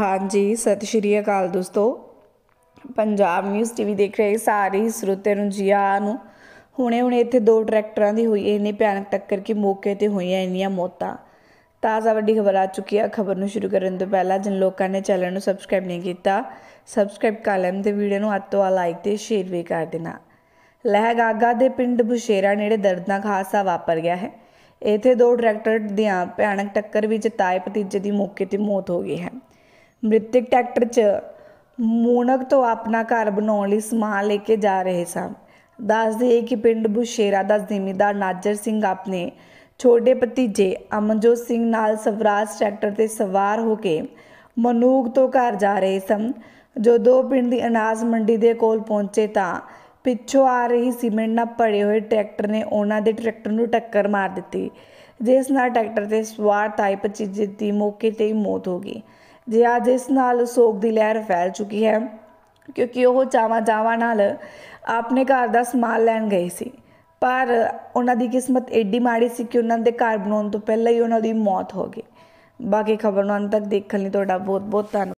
ਹਾਂਜੀ ਸਤਿ ਸ਼੍ਰੀ ਅਕਾਲ ਦੋਸਤੋ ਪੰਜਾਬ ਨਿਊਜ਼ ਟੀਵੀ ਦੇਖ ਰਹੇ ਸਾਰੇ ਸਰੋਤਿਆਂ ਨੂੰ ਜੀ ਆ ਨੂੰ ਹੁਣੇ ਹੁਣੇ ਇੱਥੇ ਦੋ ਟਰੈਕਟਰਾਂ ਦੀ ਹੋਈ ਇੰਨੀ ਭਿਆਨਕ ਟੱਕਰ ਕੀ ਮੌਕੇ ਤੇ ਹੋਈਆਂ ਇੰਨੀਆਂ ਮੌਤਾਂ ਤਾਜ਼ਾ ਵੱਡੀ ਖਬਰ ਆ ਚੁੱਕੀ ਹੈ ਖਬਰ ਨੂੰ ਸ਼ੁਰੂ ਕਰਨ ਤੋਂ ਪਹਿਲਾਂ ਜਿਨ ਲੋਕਾਂ ਨੇ ਚੈਨਲ ਨੂੰ ਸਬਸਕ੍ਰਾਈਬ ਨਹੀਂ ਕੀਤਾ ਸਬਸਕ੍ਰਾਈਬ ਕਰ ਲੈਣ ਤੇ ਵੀਡੀਓ ਨੂੰ ਅੱਤੋਂ ਆ ਲਾਈਕ ਤੇ ਸ਼ੇਅਰ ਵੀ ਕਰ ਦੇਣਾ ਲਹਿਗਾਗਾ ਦੇ ਪਿੰਡ ਬੁਸ਼ੇਰਾ ਨੇੜੇ ਦਰਦਨਾ ਖਾਸਾ ਵਾਪਰ ਗਿਆ ਹੈ ਇੱਥੇ ਦੋ ਟਰੈਕਟਰ ਦੀਆਂ ਭਿਆਨਕ ਟੱਕਰ ਵਿੱਚ ਤਾਏ ਭਤੀਜੇ ਦੀ ਮੌਕੇ ਤੇ ਮੌਤ ਹੋ ਗਈ ਹੈ ਮ੍ਰਿਤਕ ਟਰੈਕਟਰ 'ਚ ਮੂਨਕ ਤੋਂ ਆਪਣਾ ਘਰ ਬਣਾਉਣ ਲਈ ਸਮਾਨ ਲੈ ਕੇ ਜਾ ਰਹੇ ਸਨ ਦੱਸਦੇ ਕਿ ਪਿੰਡ ਬੁਸ਼ੇਰਾ ਦਾ ਜ਼ਿਮੀਂਦਾਰ ਨਾਜਰ ਸਿੰਘ ਆਪਣੇ ਛੋਟੇ ਭਤੀਜੇ ਅਮਨਜੋਤ ਸਿੰਘ ਨਾਲ ਸਵਰਾਜ ਟਰੈਕਟਰ ਤੇ ਸਵਾਰ ਹੋ ਕੇ ਮਨੂਗ ਤੋਂ ਘਰ ਜਾ ਰਹੇ ਸਨ ਜਦੋਂ ਪਿੰਡ ਦੀ ਅਨਾਜ ਮੰਡੀ ਦੇ ਕੋਲ ਪਹੁੰਚੇ ਤਾਂ ਪਿੱਛੋਂ ਆ ਰਹੀ ਸੀਮੈਂਟ ਨਾਲ ਭਰੇ ਹੋਏ ਟਰੈਕਟਰ ਨੇ ਉਹਨਾਂ ਦੇ ਟਰੈਕਟਰ ਨੂੰ ਟੱਕਰ ਮਾਰ ਦਿੱਤੀ ਜਿਸ ਨਾਲ ਟਰੈਕਟਰ ਤੇ ਸਵਾਰ ਤਾਈ ਭਤੀਜੇ ਦੀ ਮੌਕੇ ਤੇ ਹੀ ਮੌਤ ਹੋ ਗਈ ਜੇ ਅੱਜ ਇਸ ਨਾਲ ਸੋਗ ਦੀ ਲਹਿਰ ਫੈਲ ਚੁੱਕੀ ਹੈ ਕਿਉਂਕਿ ਉਹ ਚਾਵਾ ਜਾਵਾ ਨਾਲ ਆਪਣੇ ਘਰ ਦਾ ਸਮਾਨ ਲੈਣ ਗਏ ਸੀ ਪਰ ਉਹਨਾਂ ਦੀ ਕਿਸਮਤ ਐਡੀ ਮਾੜੀ ਸੀ ਕਿ ਉਹਨਾਂ ਦੇ ਘਰ ਬਣਾਉਣ ਤੋਂ ਪਹਿਲਾਂ ਹੀ ਉਹਨਾਂ ਦੀ ਮੌਤ ਹੋ ਗਈ ਬਾਕੀ ਖਬਰ ਨੂੰ ਅੰਤ ਤੱਕ ਦੇਖਣ ਲਈ ਤੁਹਾਡਾ ਬਹੁਤ ਬਹੁਤ ਧੰਨਵਾਦ